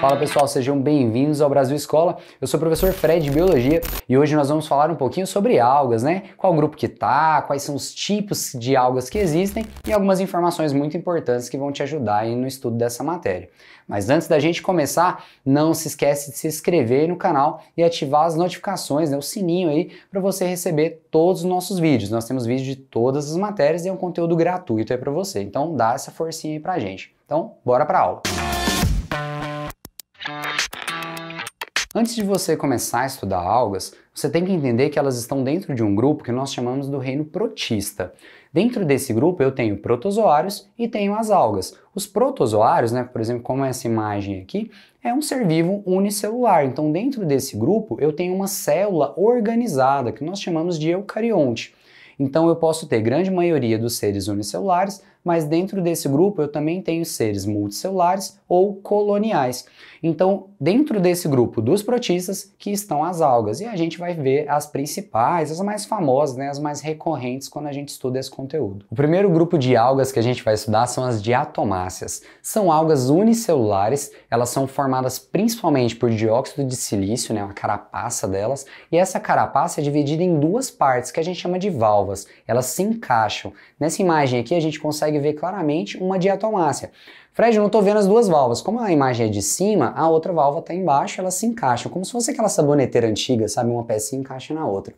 Fala pessoal, sejam bem-vindos ao Brasil Escola. Eu sou o professor Fred de Biologia e hoje nós vamos falar um pouquinho sobre algas, né? Qual grupo que tá, quais são os tipos de algas que existem e algumas informações muito importantes que vão te ajudar aí no estudo dessa matéria. Mas antes da gente começar, não se esquece de se inscrever no canal e ativar as notificações, né, o sininho aí, para você receber todos os nossos vídeos. Nós temos vídeos de todas as matérias e é um conteúdo gratuito aí para você. Então dá essa forcinha aí pra gente. Então, bora a aula. Antes de você começar a estudar algas, você tem que entender que elas estão dentro de um grupo que nós chamamos do reino protista. Dentro desse grupo eu tenho protozoários e tenho as algas. Os protozoários, né, por exemplo, como essa imagem aqui, é um ser vivo unicelular. Então, dentro desse grupo eu tenho uma célula organizada que nós chamamos de eucarionte. Então, eu posso ter grande maioria dos seres unicelulares, mas dentro desse grupo eu também tenho seres multicelulares ou coloniais. Então, dentro desse grupo dos protistas que estão as algas, e a gente vai ver as principais, as mais famosas, né, as mais recorrentes quando a gente estuda esse conteúdo. O primeiro grupo de algas que a gente vai estudar são as diatomáceas. São algas unicelulares, elas são formadas principalmente por dióxido de silício, né, uma carapaça delas, e essa carapaça é dividida em duas partes que a gente chama de valvas. Elas se encaixam. Nessa imagem aqui a gente consegue consegue ver claramente uma diatomácia. Fred, eu não estou vendo as duas válvulas. Como a imagem é de cima, a outra válvula está embaixo, elas se encaixam, como se fosse aquela saboneteira antiga, sabe? Uma peça se encaixa na outra.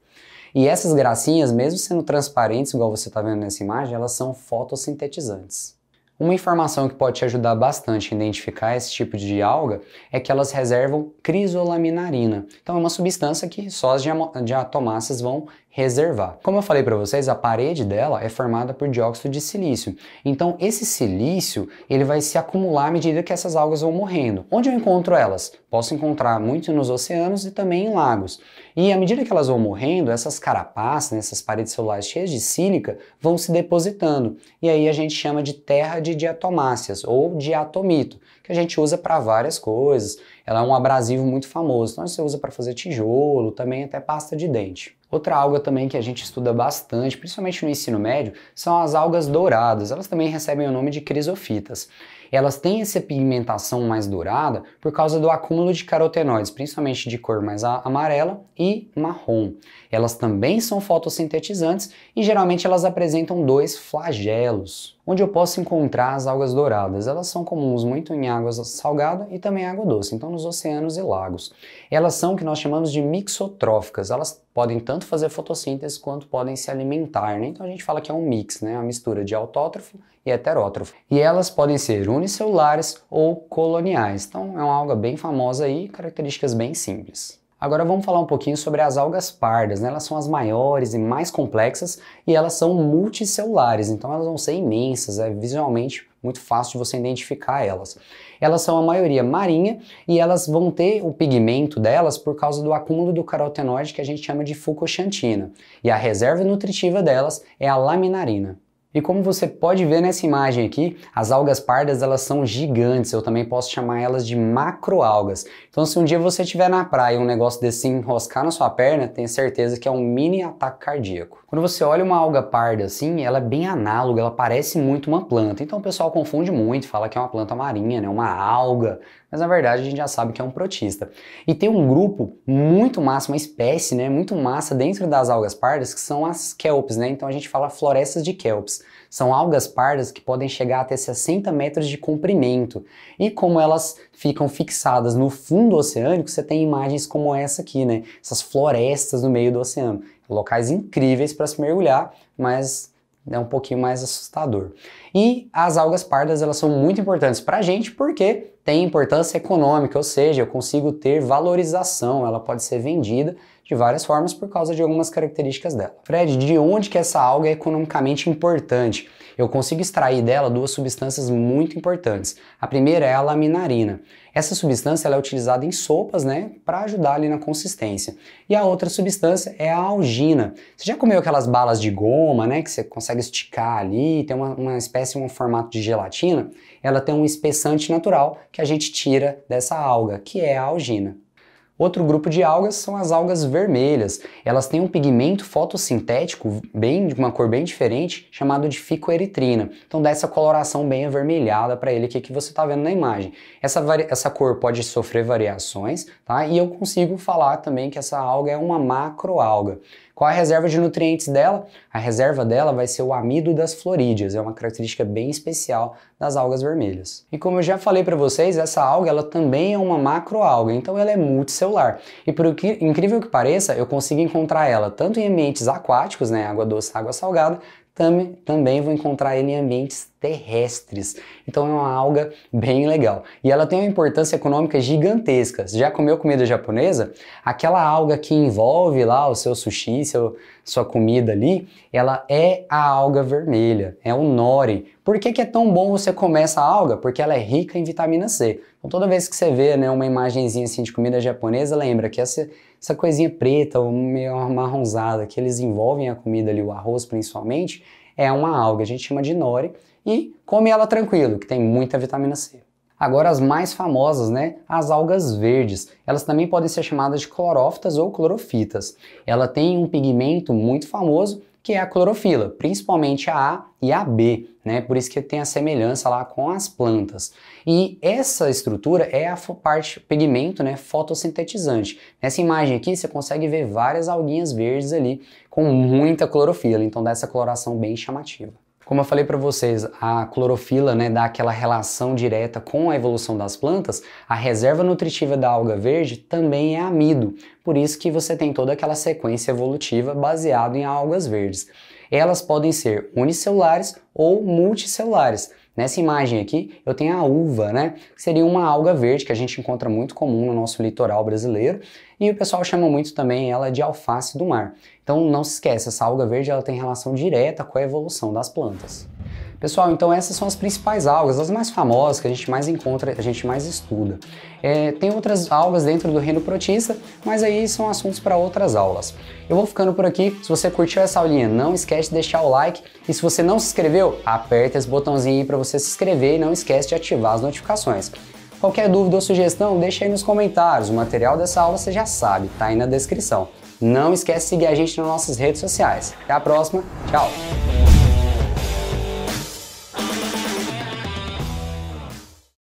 E essas gracinhas, mesmo sendo transparentes, igual você está vendo nessa imagem, elas são fotossintetizantes. Uma informação que pode te ajudar bastante a identificar esse tipo de alga é que elas reservam crisolaminarina. Então é uma substância que só as diatomáceas vão reservar. Como eu falei para vocês, a parede dela é formada por dióxido de silício. Então esse silício, ele vai se acumular à medida que essas algas vão morrendo. Onde eu encontro elas? Posso encontrar muito nos oceanos e também em lagos. E à medida que elas vão morrendo, essas carapaças, né, essas paredes celulares cheias de sílica, vão se depositando. E aí a gente chama de terra de diatomáceas ou diatomito, que a gente usa para várias coisas. Ela é um abrasivo muito famoso, então você usa para fazer tijolo, também até pasta de dente. Outra alga também que a gente estuda bastante, principalmente no ensino médio, são as algas douradas. Elas também recebem o nome de crisofitas. Elas têm essa pigmentação mais dourada por causa do acúmulo de carotenoides, principalmente de cor mais amarela e marrom. Elas também são fotossintetizantes e geralmente elas apresentam dois flagelos. Onde eu posso encontrar as algas douradas? Elas são comuns muito em águas salgadas e também água doce, então nos oceanos e lagos. Elas são o que nós chamamos de mixotróficas. Elas podem tanto fazer fotossíntese quanto podem se alimentar, né? Então a gente fala que é um mix, né? Uma mistura de autótrofo e heterótrofo. E elas podem ser unicelulares ou coloniais. Então é uma alga bem famosa aí, características bem simples. Agora vamos falar um pouquinho sobre as algas pardas, né? Elas são as maiores e mais complexas e elas são multicelulares, então elas vão ser imensas, é visualmente muito fácil de você identificar elas. Elas são a maioria marinha e elas vão ter o pigmento delas por causa do acúmulo do carotenoide que a gente chama de fucoxantina. E a reserva nutritiva delas é a laminarina. E como você pode ver nessa imagem aqui, as algas pardas elas são gigantes, eu também posso chamar elas de macroalgas. Então se um dia você estiver na praia e um negócio desse enroscar na sua perna, tenha certeza que é um mini ataque cardíaco. Quando você olha uma alga parda assim, ela é bem análoga, ela parece muito uma planta. Então o pessoal confunde muito, fala que é uma planta marinha, né, uma alga, mas na verdade a gente já sabe que é um protista. E tem um grupo muito massa, uma espécie, né, muito massa dentro das algas pardas, que são as kelps, né? Então a gente fala florestas de kelps. São algas pardas que podem chegar até 60 metros de comprimento. E como elas ficam fixadas no fundo oceânico, você tem imagens como essa aqui, né? Essas florestas no meio do oceano. Locais incríveis para se mergulhar, mas é um pouquinho mais assustador. E as algas pardas elas são muito importantes para a gente porque tem importância econômica, ou seja, eu consigo ter valorização, ela pode ser vendida de várias formas por causa de algumas características dela. Fred, de onde que essa alga é economicamente importante? Eu consigo extrair dela duas substâncias muito importantes. A primeira é a laminarina. Essa substância ela é utilizada em sopas, né, para ajudar ali na consistência. E a outra substância é a algina. Você já comeu aquelas balas de goma, né, que você consegue esticar ali, tem uma, uma espécie, um formato de gelatina? Ela tem um espessante natural que a gente tira dessa alga, que é a algina. Outro grupo de algas são as algas vermelhas. Elas têm um pigmento fotossintético bem de uma cor bem diferente, chamado de ficoeritrina. Então dá essa coloração bem avermelhada para ele aqui é que você está vendo na imagem. Essa, essa cor pode sofrer variações, tá? E eu consigo falar também que essa alga é uma macroalga. Qual a reserva de nutrientes dela? A reserva dela vai ser o amido das florídeas, é uma característica bem especial das algas vermelhas. E como eu já falei para vocês, essa alga ela também é uma macroalga, então ela é multicelular. E por incrível que pareça, eu consigo encontrar ela tanto em ambientes aquáticos, né, água doce, água salgada, também, também vou encontrar ele em ambientes terrestres. Então é uma alga bem legal. E ela tem uma importância econômica gigantesca. Já comeu comida japonesa? Aquela alga que envolve lá o seu sushi, seu, sua comida ali, ela é a alga vermelha, é o nori. Por que, que é tão bom você comer essa alga? Porque ela é rica em vitamina C. Então toda vez que você vê né, uma imagenzinha assim de comida japonesa, lembra que essa essa coisinha preta ou meio marronzada que eles envolvem a comida ali, o arroz principalmente, é uma alga, a gente chama de nori, e come ela tranquilo, que tem muita vitamina C. Agora as mais famosas, né? As algas verdes. Elas também podem ser chamadas de clorófitas ou clorofitas. Ela tem um pigmento muito famoso que é a clorofila, principalmente a A e a B, né? Por isso que tem a semelhança lá com as plantas. E essa estrutura é a parte pigmento, né, fotossintetizante. Nessa imagem aqui você consegue ver várias alguinhas verdes ali com muita clorofila, então dá essa coloração bem chamativa. Como eu falei para vocês, a clorofila né, dá aquela relação direta com a evolução das plantas, a reserva nutritiva da alga verde também é amido, por isso que você tem toda aquela sequência evolutiva baseada em algas verdes. Elas podem ser unicelulares ou multicelulares. Nessa imagem aqui, eu tenho a uva, né? Que seria uma alga verde que a gente encontra muito comum no nosso litoral brasileiro e o pessoal chama muito também ela de alface do mar. Então não se esquece, essa alga verde ela tem relação direta com a evolução das plantas. Pessoal, então essas são as principais algas, as mais famosas que a gente mais encontra, a gente mais estuda. É, tem outras algas dentro do reino protista, mas aí são assuntos para outras aulas. Eu vou ficando por aqui. Se você curtiu essa aulinha, não esquece de deixar o like. E se você não se inscreveu, aperta esse botãozinho aí para você se inscrever e não esquece de ativar as notificações. Qualquer dúvida ou sugestão, deixa aí nos comentários. O material dessa aula você já sabe, tá aí na descrição. Não esquece de seguir a gente nas nossas redes sociais. Até a próxima, tchau!